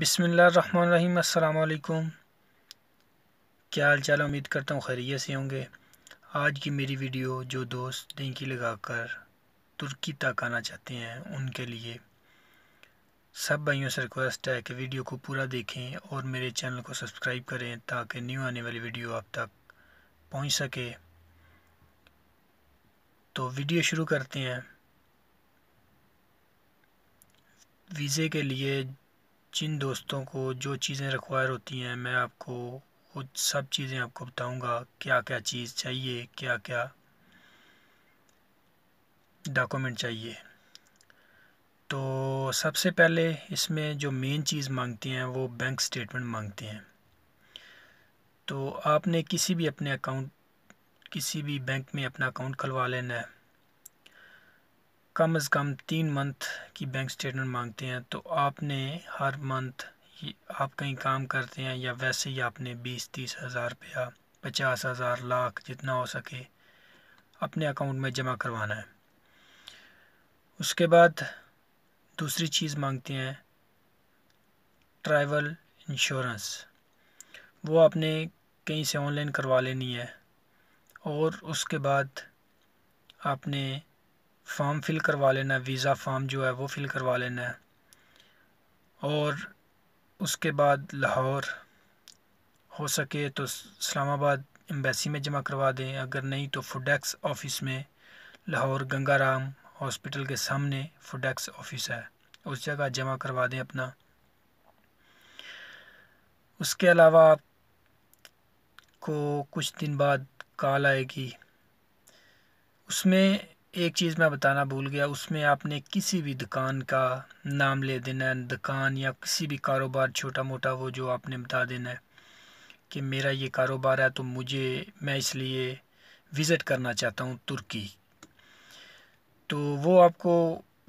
बिसमीम अल्लाम क्या हाल चाल उम्मीद करता हूँ खैरियत से होंगे आज की मेरी वीडियो जो दोस्त डेंकी लगाकर तुर्की तक आना चाहते हैं उनके लिए सब भाइयों से रिक्वेस्ट है कि वीडियो को पूरा देखें और मेरे चैनल को सब्सक्राइब करें ताकि न्यू आने वाली वीडियो आप तक पहुँच सके तो वीडियो शुरू करते हैं वीज़े के लिए जिन दोस्तों को जो चीज़ें रिक्वायर होती हैं मैं आपको वो सब चीज़ें आपको बताऊंगा क्या क्या चीज़ चाहिए क्या क्या डॉक्यूमेंट चाहिए तो सबसे पहले इसमें जो मेन चीज़ मांगती हैं वो बैंक स्टेटमेंट मांगते हैं तो आपने किसी भी अपने अकाउंट किसी भी बैंक में अपना अकाउंट खुलवा लेना है कम से कम तीन मंथ की बैंक स्टेटमेंट मांगते हैं तो आपने हर मंथ आप कहीं काम करते हैं या वैसे ही आपने बीस तीस हज़ार रुपया पचास हज़ार लाख जितना हो सके अपने अकाउंट में जमा करवाना है उसके बाद दूसरी चीज़ मांगते हैं ट्रैवल इंश्योरेंस वो आपने कहीं से ऑनलाइन करवा लेनी है और उसके बाद आपने फॉर्म फिल करवा लेना है वीज़ा फॉर्म जो है वो फिल करवा लेना है और उसके बाद लाहौर हो सके तो इस्लामाबाद एम्बेसी में जमा करवा दें अगर नहीं तो फुडेक्स ऑफिस में लाहौर गंगाराम हॉस्पिटल के सामने फुडेक्स ऑफिस है उस जगह जमा करवा दें अपना उसके अलावा आपको कुछ दिन बाद कॉल आएगी उसमें एक चीज़ मैं बताना भूल गया उसमें आपने किसी भी दुकान का नाम ले देना है दुकान या किसी भी कारोबार छोटा मोटा वो जो आपने बता देना है कि मेरा ये कारोबार है तो मुझे मैं इसलिए विज़िट करना चाहता हूँ तुर्की तो वो आपको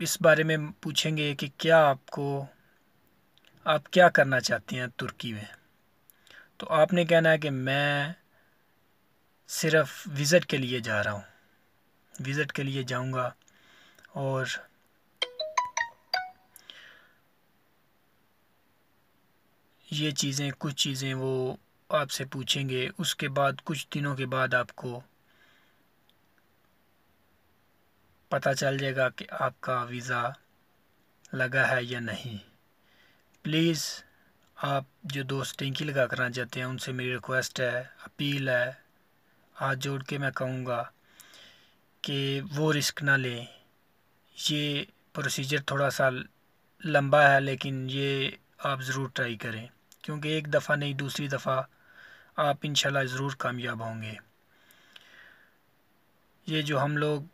इस बारे में पूछेंगे कि क्या आपको आप क्या करना चाहते हैं तुर्की में तो आपने कहना है कि मैं सिर्फ विज़िट के लिए जा रहा हूँ विज़िट के लिए जाऊंगा और ये चीज़ें कुछ चीज़ें वो आपसे पूछेंगे उसके बाद कुछ दिनों के बाद आपको पता चल जाएगा कि आपका वीज़ा लगा है या नहीं प्लीज़ आप जो दोस्त टेंकी लगा करना चाहते हैं उनसे मेरी रिक्वेस्ट है अपील है हाथ जोड़ के मैं कहूँगा कि वो रिस्क ना लें ये प्रोसीजर थोड़ा सा लंबा है लेकिन ये आप ज़रूर ट्राई करें क्योंकि एक दफ़ा नहीं दूसरी दफ़ा आप इन ज़रूर कामयाब होंगे ये जो हम लोग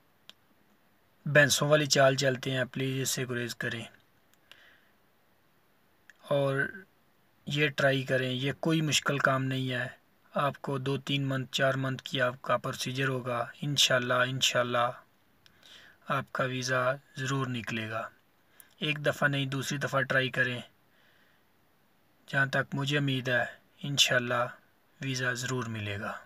भैंसों वाली चाल चलते हैं प्लीज़ इससे गुरेज़ करें और ये ट्राई करें ये कोई मुश्किल काम नहीं है आपको दो तीन मंथ चार मंथ की आपका प्रोसीजर होगा इन शाला आपका वीज़ा ज़रूर निकलेगा एक दफ़ा नहीं दूसरी दफ़ा ट्राई करें जहाँ तक मुझे उम्मीद है इन वीज़ा ज़रूर मिलेगा